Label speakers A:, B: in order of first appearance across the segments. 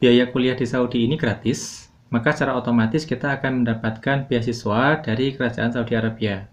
A: biaya kuliah di Saudi ini gratis, maka secara otomatis kita akan mendapatkan beasiswa dari kerajaan Saudi Arabia.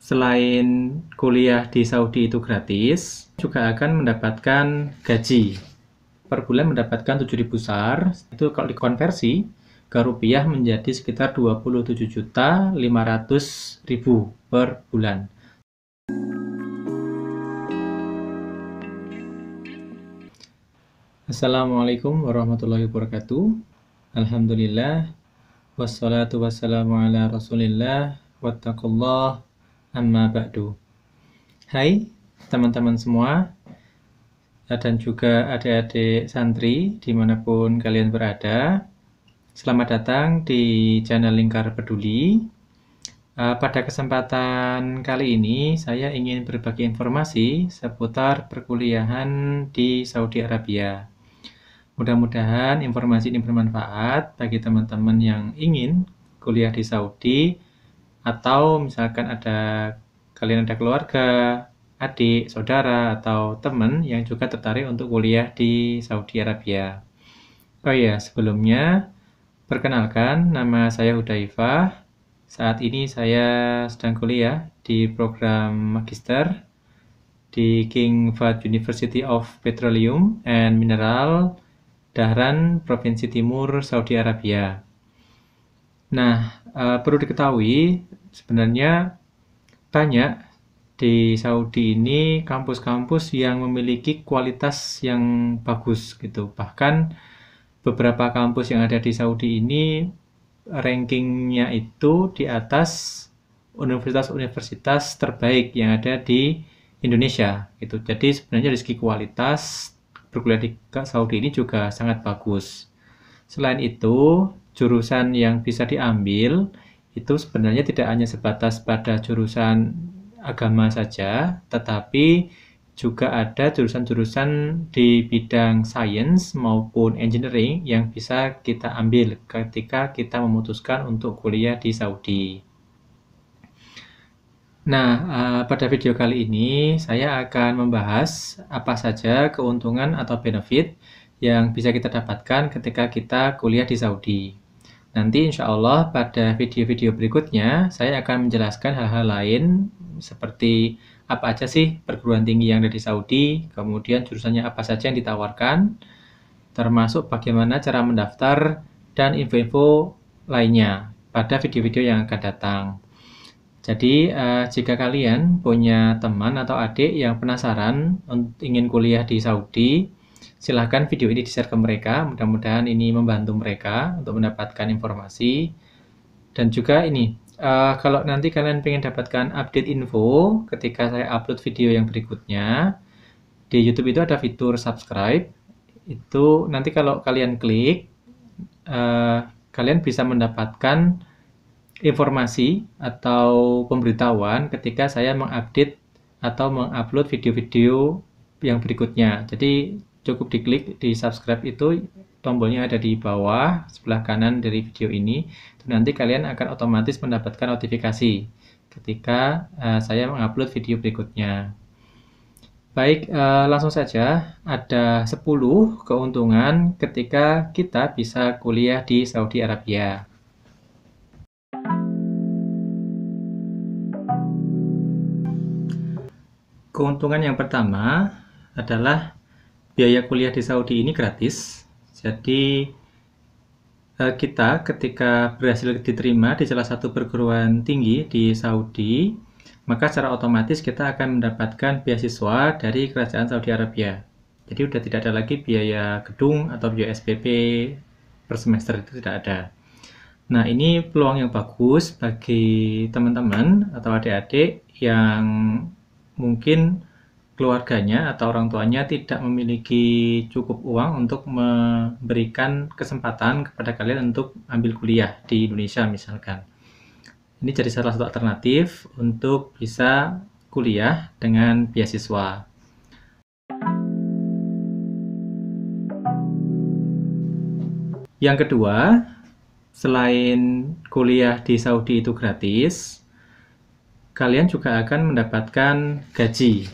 A: Selain kuliah di Saudi itu gratis, juga akan mendapatkan gaji. Per bulan mendapatkan 7.000 sar, itu kalau dikonversi ke rupiah menjadi sekitar 27.500.000 per bulan. Assalamualaikum warahmatullahi wabarakatuh. Alhamdulillah. Wassalatu wassalamu ala rasulillah. Wattakullah Amma ba'du. Hai teman-teman semua dan juga adik-adik santri dimanapun kalian berada. Selamat datang di channel Lingkar Peduli. Eh, pada kesempatan kali ini saya ingin berbagi informasi seputar perkuliahan di Saudi Arabia. Mudah-mudahan informasi ini bermanfaat bagi teman-teman yang ingin kuliah di Saudi atau misalkan ada kalian ada keluarga, adik, saudara atau teman yang juga tertarik untuk kuliah di Saudi Arabia. Oh ya, sebelumnya perkenalkan nama saya Hudaifah. Saat ini saya sedang kuliah di program magister di King Fahd University of Petroleum and Mineral Dahran, Provinsi Timur, Saudi Arabia. Nah, eh, perlu diketahui sebenarnya banyak di Saudi ini kampus-kampus yang memiliki kualitas yang bagus gitu. Bahkan beberapa kampus yang ada di Saudi ini rankingnya itu di atas universitas-universitas terbaik yang ada di Indonesia gitu. Jadi sebenarnya dari segi kualitas berkuliah di Saudi ini juga sangat bagus. Selain itu, jurusan yang bisa diambil itu sebenarnya tidak hanya sebatas pada jurusan agama saja, tetapi juga ada jurusan-jurusan di bidang sains maupun engineering yang bisa kita ambil ketika kita memutuskan untuk kuliah di Saudi. Nah, eh, pada video kali ini saya akan membahas apa saja keuntungan atau benefit yang bisa kita dapatkan ketika kita kuliah di Saudi. Nanti insya Allah pada video-video berikutnya saya akan menjelaskan hal-hal lain seperti apa aja sih perguruan tinggi yang ada di Saudi, kemudian jurusannya apa saja yang ditawarkan, termasuk bagaimana cara mendaftar dan info-info lainnya pada video-video yang akan datang. Jadi uh, jika kalian punya teman atau adik yang penasaran untuk ingin kuliah di Saudi, silahkan video ini di-share ke mereka. Mudah-mudahan ini membantu mereka untuk mendapatkan informasi. Dan juga ini, uh, kalau nanti kalian ingin dapatkan update info ketika saya upload video yang berikutnya, di YouTube itu ada fitur subscribe. Itu nanti kalau kalian klik, uh, kalian bisa mendapatkan informasi atau pemberitahuan ketika saya mengupdate atau mengupload video-video yang berikutnya. Jadi cukup diklik di subscribe itu tombolnya ada di bawah sebelah kanan dari video ini. Nanti kalian akan otomatis mendapatkan notifikasi ketika uh, saya mengupload video berikutnya. Baik, uh, langsung saja ada 10 keuntungan ketika kita bisa kuliah di Saudi Arabia. Keuntungan yang pertama adalah biaya kuliah di Saudi ini gratis. Jadi eh, kita ketika berhasil diterima di salah satu perguruan tinggi di Saudi, maka secara otomatis kita akan mendapatkan beasiswa dari kerajaan Saudi Arabia. Jadi sudah tidak ada lagi biaya gedung atau biaya SPP per semester itu tidak ada. Nah, ini peluang yang bagus bagi teman-teman atau adik-adik yang mungkin keluarganya atau orang tuanya tidak memiliki cukup uang untuk memberikan kesempatan kepada kalian untuk ambil kuliah di Indonesia misalkan. Ini jadi salah satu alternatif untuk bisa kuliah dengan beasiswa. Yang kedua, selain kuliah di Saudi itu gratis, kalian juga akan mendapatkan gaji.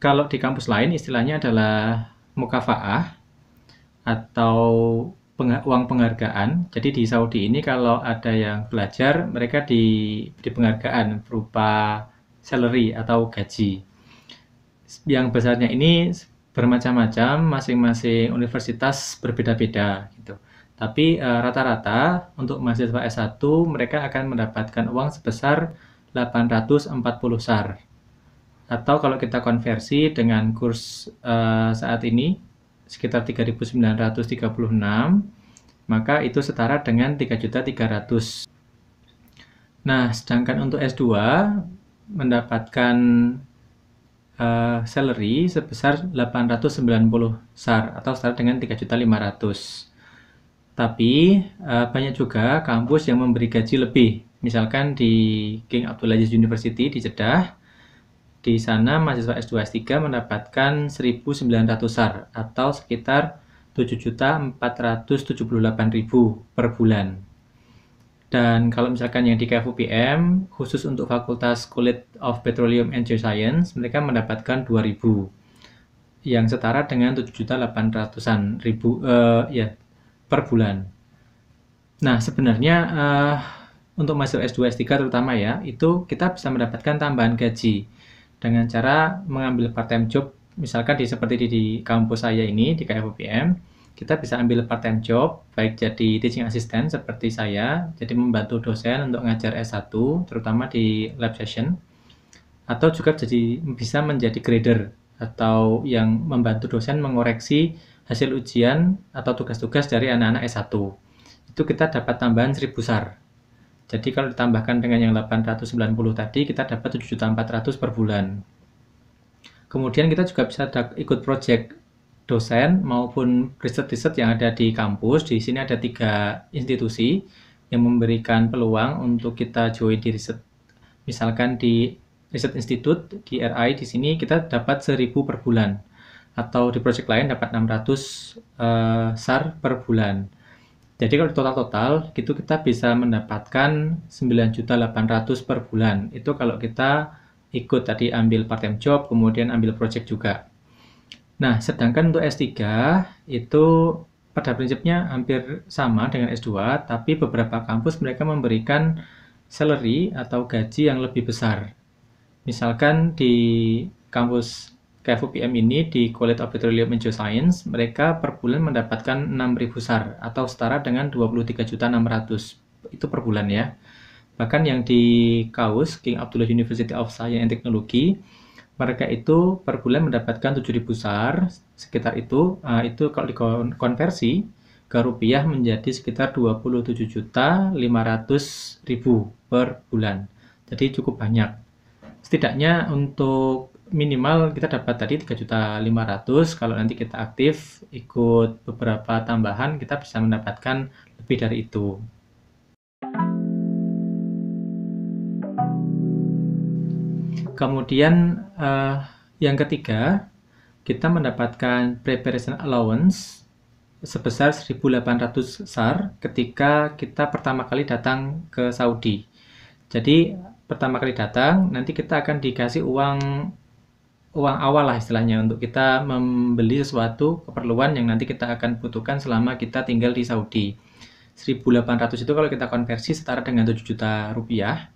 A: Kalau di kampus lain istilahnya adalah mukafaah atau uang penghargaan. Jadi di Saudi ini kalau ada yang belajar mereka di di penghargaan berupa salary atau gaji. Yang besarnya ini bermacam-macam, masing-masing universitas berbeda-beda gitu. Tapi eh, rata-rata e, rata -rata, untuk mahasiswa S1 mereka akan mendapatkan uang sebesar 840 SAR. Atau kalau kita konversi dengan kurs uh, saat ini sekitar 3936, maka itu setara dengan 3.300. Nah, sedangkan untuk S2 mendapatkan uh, salary sebesar 890 SAR atau setara dengan 3.500. Tapi eh, banyak juga kampus yang memberi gaji lebih misalkan di King Abdulaziz University di Jeddah di sana mahasiswa S2 S3 mendapatkan 1900 SAR atau sekitar 7.478.000 per bulan. Dan kalau misalkan yang di KFUPM khusus untuk Fakultas College of Petroleum and Geoscience mereka mendapatkan 2000 yang setara dengan 7.800-an ribu uh, ya per bulan. Nah, sebenarnya uh, untuk masuk S2, S3 terutama ya, itu kita bisa mendapatkan tambahan gaji dengan cara mengambil part-time job, misalkan di seperti di, di kampus saya ini, di KFUPM, kita bisa ambil part-time job, baik jadi teaching assistant seperti saya, jadi membantu dosen untuk ngajar S1, terutama di lab session, atau juga jadi bisa menjadi grader, atau yang membantu dosen mengoreksi hasil ujian atau tugas-tugas dari anak-anak S1. Itu kita dapat tambahan seribu sar jadi kalau ditambahkan dengan yang 890 tadi, kita dapat 7.400 per bulan. Kemudian kita juga bisa ikut project dosen maupun riset-riset yang ada di kampus. Di sini ada tiga institusi yang memberikan peluang untuk kita join di riset. Misalkan di riset institut di RI di sini kita dapat 1000 per bulan atau di project lain dapat 600 uh, eh, SAR per bulan. Jadi kalau total-total gitu kita bisa mendapatkan 9.800 per bulan. Itu kalau kita ikut tadi ambil part time job, kemudian ambil project juga. Nah, sedangkan untuk S3 itu pada prinsipnya hampir sama dengan S2, tapi beberapa kampus mereka memberikan salary atau gaji yang lebih besar. Misalkan di kampus KFUPM ini di College of Petroleum and Geoscience, mereka per bulan mendapatkan 6.000 SAR atau setara dengan 23.600 itu per bulan ya. Bahkan yang di KAUS, King Abdullah University of Science and Technology, mereka itu per bulan mendapatkan 7.000 SAR, sekitar itu uh, itu kalau dikonversi ke rupiah menjadi sekitar 27.500.000 per bulan. Jadi cukup banyak. Setidaknya untuk minimal kita dapat tadi 3.500 kalau nanti kita aktif ikut beberapa tambahan kita bisa mendapatkan lebih dari itu kemudian uh, yang ketiga kita mendapatkan preparation allowance sebesar 1.800 SAR ketika kita pertama kali datang ke Saudi jadi pertama kali datang nanti kita akan dikasih uang uang awal lah istilahnya untuk kita membeli sesuatu keperluan yang nanti kita akan butuhkan selama kita tinggal di Saudi. 1.800 itu kalau kita konversi setara dengan 7 juta rupiah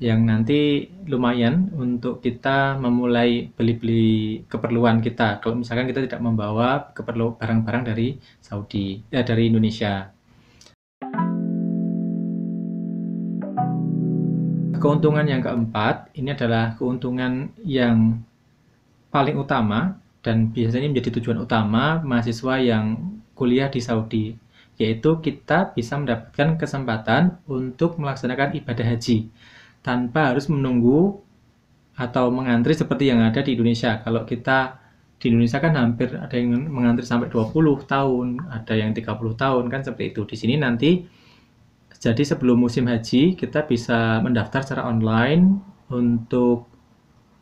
A: yang nanti lumayan untuk kita memulai beli-beli keperluan kita kalau misalkan kita tidak membawa keperluan barang-barang dari Saudi ya dari Indonesia keuntungan yang keempat ini adalah keuntungan yang paling utama dan biasanya menjadi tujuan utama mahasiswa yang kuliah di Saudi, yaitu kita bisa mendapatkan kesempatan untuk melaksanakan ibadah haji tanpa harus menunggu atau mengantri seperti yang ada di Indonesia. Kalau kita di Indonesia kan hampir ada yang mengantri sampai 20 tahun, ada yang 30 tahun kan seperti itu. Di sini nanti jadi sebelum musim haji kita bisa mendaftar secara online untuk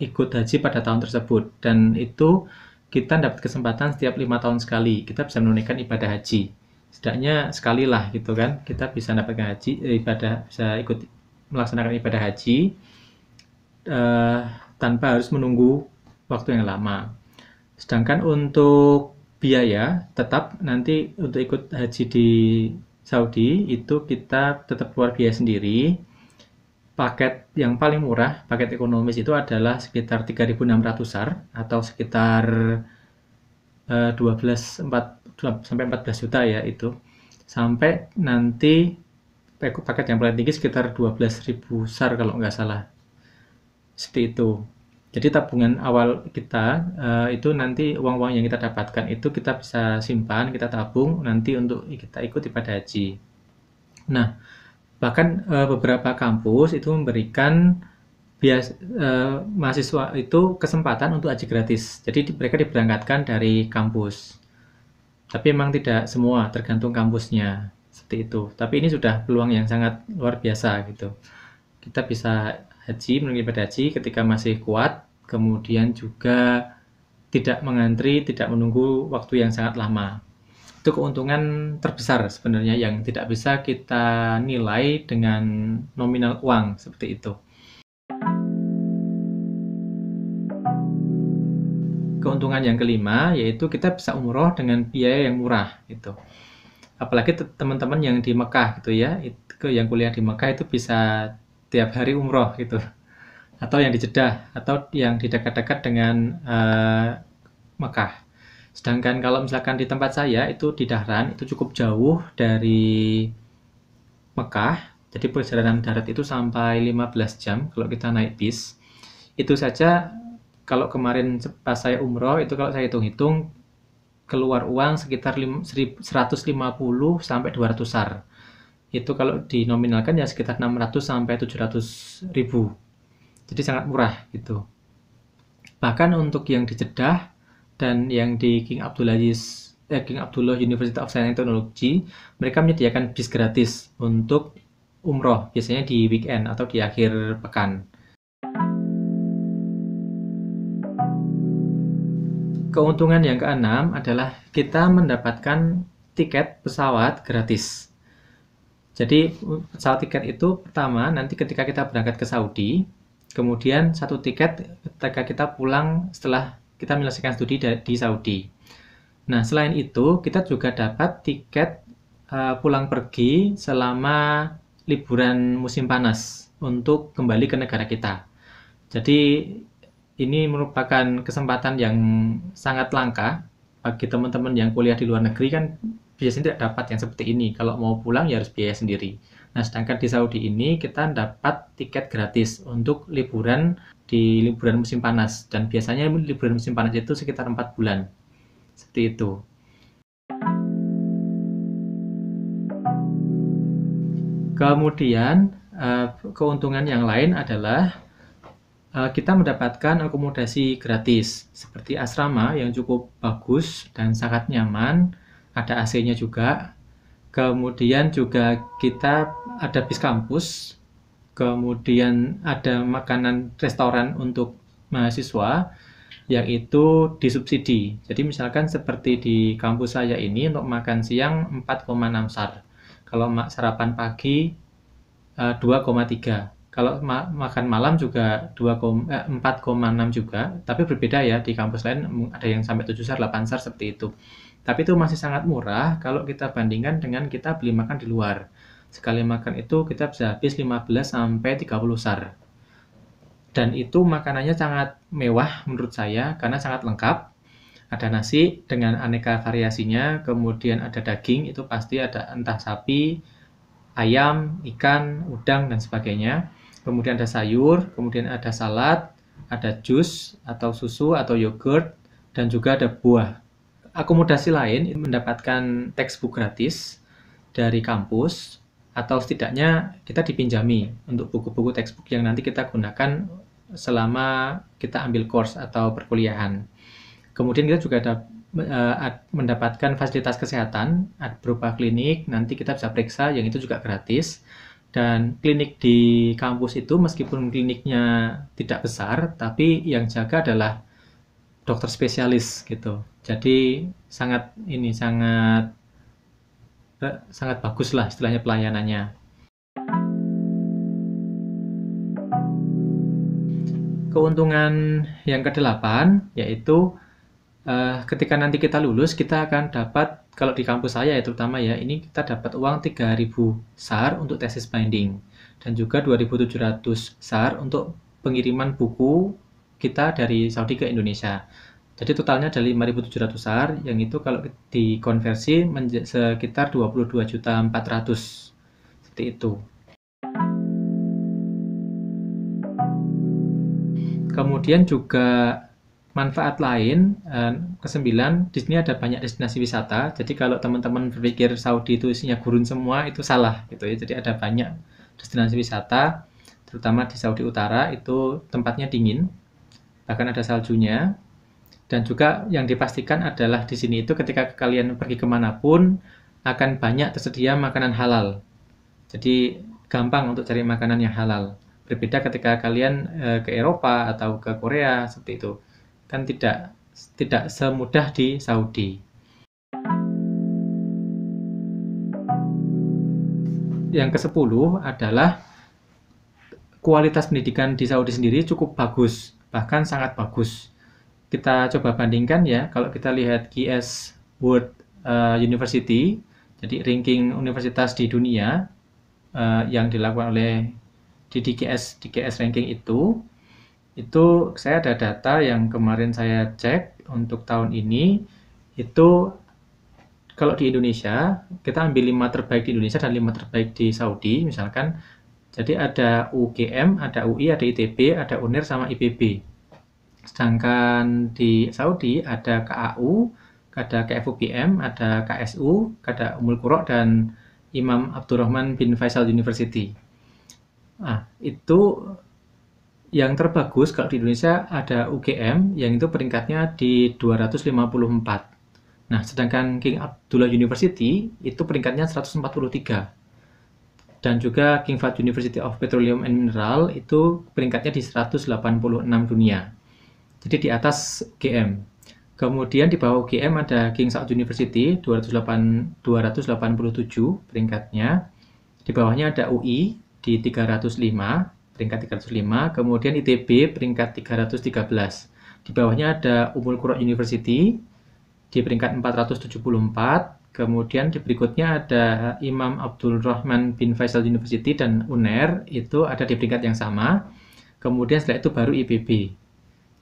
A: ikut haji pada tahun tersebut dan itu kita dapat kesempatan setiap lima tahun sekali kita bisa menunaikan ibadah haji setidaknya sekali lah gitu kan kita bisa mendapatkan haji eh, ibadah bisa ikut melaksanakan ibadah haji uh, tanpa harus menunggu waktu yang lama sedangkan untuk biaya tetap nanti untuk ikut haji di Saudi itu kita tetap keluar biaya sendiri paket yang paling murah, paket ekonomis itu adalah sekitar 3.600 SAR atau sekitar 12 eh, 4 sampai 14 juta ya itu. Sampai nanti paket yang paling tinggi sekitar 12.000 SAR kalau nggak salah. Seperti itu. Jadi tabungan awal kita uh, itu nanti uang-uang yang kita dapatkan itu kita bisa simpan, kita tabung nanti untuk kita ikuti pada haji. Nah, bahkan e, beberapa kampus itu memberikan bias e, mahasiswa itu kesempatan untuk aji gratis jadi di, mereka diberangkatkan dari kampus tapi memang tidak semua tergantung kampusnya seperti itu tapi ini sudah peluang yang sangat luar biasa gitu kita bisa haji menunggu pada haji ketika masih kuat kemudian juga tidak mengantri tidak menunggu waktu yang sangat lama itu keuntungan terbesar sebenarnya yang tidak bisa kita nilai dengan nominal uang seperti itu. Keuntungan yang kelima yaitu kita bisa umroh dengan biaya yang murah itu. Apalagi teman-teman yang di Mekah gitu ya, itu yang kuliah di Mekah itu bisa tiap hari umroh gitu atau yang di Jeddah atau yang di dekat-dekat dengan uh, Mekah Sedangkan kalau misalkan di tempat saya itu di Dahran itu cukup jauh dari Mekah. Jadi perjalanan darat itu sampai 15 jam kalau kita naik bis. Itu saja kalau kemarin pas saya umroh itu kalau saya hitung-hitung keluar uang sekitar 150 sampai 200 sar. Itu kalau dinominalkan ya sekitar 600 sampai 700 ribu. Jadi sangat murah gitu. Bahkan untuk yang di Jeddah dan yang di King Abdulaziz eh, King Abdullah University of Science and Technology mereka menyediakan bis gratis untuk umroh biasanya di weekend atau di akhir pekan. Keuntungan yang keenam adalah kita mendapatkan tiket pesawat gratis. Jadi pesawat tiket itu pertama nanti ketika kita berangkat ke Saudi, kemudian satu tiket ketika kita pulang setelah kita menyelesaikan studi di Saudi. Nah, selain itu, kita juga dapat tiket uh, pulang pergi selama liburan musim panas untuk kembali ke negara kita. Jadi, ini merupakan kesempatan yang sangat langka bagi teman-teman yang kuliah di luar negeri kan biasanya tidak dapat yang seperti ini. Kalau mau pulang ya harus biaya sendiri. Nah, sedangkan di Saudi ini kita dapat tiket gratis untuk liburan di liburan musim panas dan biasanya liburan musim panas itu sekitar 4 bulan. Seperti itu. Kemudian eh, keuntungan yang lain adalah eh, kita mendapatkan akomodasi gratis seperti asrama yang cukup bagus dan sangat nyaman, ada AC-nya juga kemudian juga kita ada bis kampus kemudian ada makanan restoran untuk mahasiswa yaitu disubsidi. Jadi misalkan seperti di kampus saya ini untuk makan siang 4,6 sar. Kalau sarapan pagi 2,3. Eh, Kalau makan malam juga 4,6 eh, juga, tapi berbeda ya di kampus lain ada yang sampai 7 sar, 8 sar seperti itu. Tapi itu masih sangat murah kalau kita bandingkan dengan kita beli makan di luar. Sekali makan itu kita bisa habis 15 sampai 30 sar. Dan itu makanannya sangat mewah menurut saya karena sangat lengkap. Ada nasi dengan aneka variasinya, kemudian ada daging, itu pasti ada entah sapi, ayam, ikan, udang, dan sebagainya. Kemudian ada sayur, kemudian ada salad, ada jus atau susu atau yogurt, dan juga ada buah akomodasi lain mendapatkan textbook gratis dari kampus atau setidaknya kita dipinjami untuk buku-buku textbook yang nanti kita gunakan selama kita ambil course atau perkuliahan. Kemudian kita juga ada eh, mendapatkan fasilitas kesehatan berupa klinik, nanti kita bisa periksa yang itu juga gratis. Dan klinik di kampus itu meskipun kliniknya tidak besar, tapi yang jaga adalah dokter spesialis gitu. Jadi sangat ini sangat eh, sangat bagus lah istilahnya pelayanannya. Keuntungan yang kedelapan yaitu eh, ketika nanti kita lulus kita akan dapat kalau di kampus saya ya terutama ya ini kita dapat uang 3000 SAR untuk tesis binding dan juga 2700 SAR untuk pengiriman buku kita dari Saudi ke Indonesia. Jadi totalnya ada 5.700 sar yang itu kalau dikonversi sekitar 22.400 seperti itu. Kemudian juga manfaat lain eh, kesembilan di sini ada banyak destinasi wisata. Jadi kalau teman-teman berpikir Saudi itu isinya gurun semua itu salah gitu ya. Jadi ada banyak destinasi wisata terutama di Saudi Utara itu tempatnya dingin bahkan ada saljunya dan juga yang dipastikan adalah di sini itu ketika kalian pergi kemanapun akan banyak tersedia makanan halal jadi gampang untuk cari makanan yang halal berbeda ketika kalian e, ke Eropa atau ke Korea seperti itu kan tidak tidak semudah di Saudi yang ke-10 adalah kualitas pendidikan di Saudi sendiri cukup bagus bahkan sangat bagus. Kita coba bandingkan ya, kalau kita lihat GS World eh, University, jadi ranking universitas di dunia eh, yang dilakukan oleh di DGS, DGS ranking itu, itu saya ada data yang kemarin saya cek untuk tahun ini, itu kalau di Indonesia kita ambil lima terbaik di Indonesia dan lima terbaik di Saudi misalkan jadi ada UGM, ada UI, ada ITB, ada UNIR sama IPB. Sedangkan di Saudi ada KAU, ada KFUPM, ada KSU, ada Umul dan Imam Abdurrahman bin Faisal University. Nah, itu yang terbagus kalau di Indonesia ada UGM yang itu peringkatnya di 254. Nah, sedangkan King Abdullah University itu peringkatnya 143 dan juga King Fahd University of Petroleum and Mineral itu peringkatnya di 186 dunia. Jadi di atas GM. Kemudian di bawah GM ada King Saud University 208, 287 peringkatnya. Di bawahnya ada UI di 305, peringkat 305. Kemudian ITB peringkat 313. Di bawahnya ada Umul Qura University di peringkat 474 Kemudian di berikutnya ada Imam Abdul Rahman bin Faisal University dan UNER itu ada di peringkat yang sama. Kemudian setelah itu baru IPB.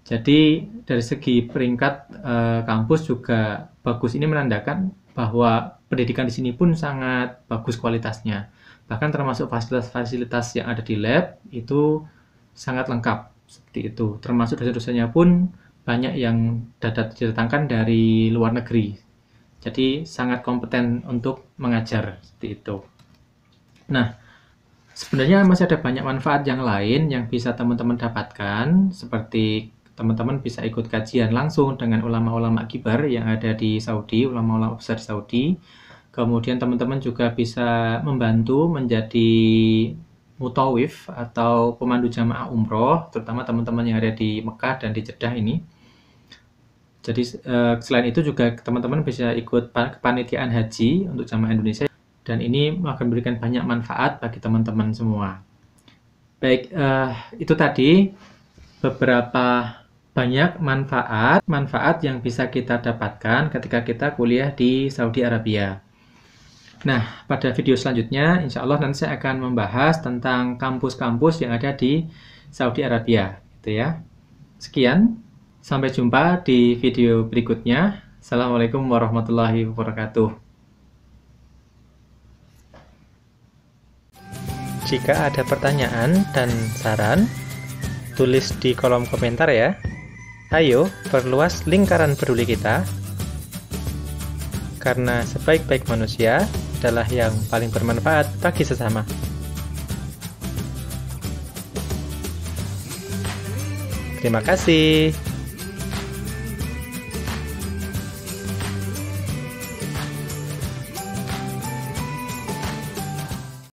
A: Jadi dari segi peringkat e, kampus juga bagus ini menandakan bahwa pendidikan di sini pun sangat bagus kualitasnya. Bahkan termasuk fasilitas-fasilitas yang ada di lab itu sangat lengkap seperti itu. Termasuk dosen-dosennya pun banyak yang datang didatangkan dari luar negeri jadi sangat kompeten untuk mengajar seperti itu. Nah, sebenarnya masih ada banyak manfaat yang lain yang bisa teman-teman dapatkan seperti teman-teman bisa ikut kajian langsung dengan ulama-ulama kibar yang ada di Saudi, ulama-ulama besar Saudi. Kemudian teman-teman juga bisa membantu menjadi mutawif atau pemandu jamaah umroh, terutama teman-teman yang ada di Mekah dan di Jeddah ini jadi uh, selain itu juga teman-teman bisa ikut kepanitiaan haji untuk jamaah Indonesia dan ini akan memberikan banyak manfaat bagi teman-teman semua. Baik, uh, itu tadi beberapa banyak manfaat manfaat yang bisa kita dapatkan ketika kita kuliah di Saudi Arabia. Nah, pada video selanjutnya, insya Allah nanti saya akan membahas tentang kampus-kampus yang ada di Saudi Arabia, gitu ya. Sekian, Sampai jumpa di video berikutnya. Assalamualaikum warahmatullahi wabarakatuh. Jika ada pertanyaan dan saran, tulis di kolom komentar ya. Ayo, perluas lingkaran peduli kita. Karena sebaik-baik manusia adalah yang paling bermanfaat bagi sesama. Terima kasih.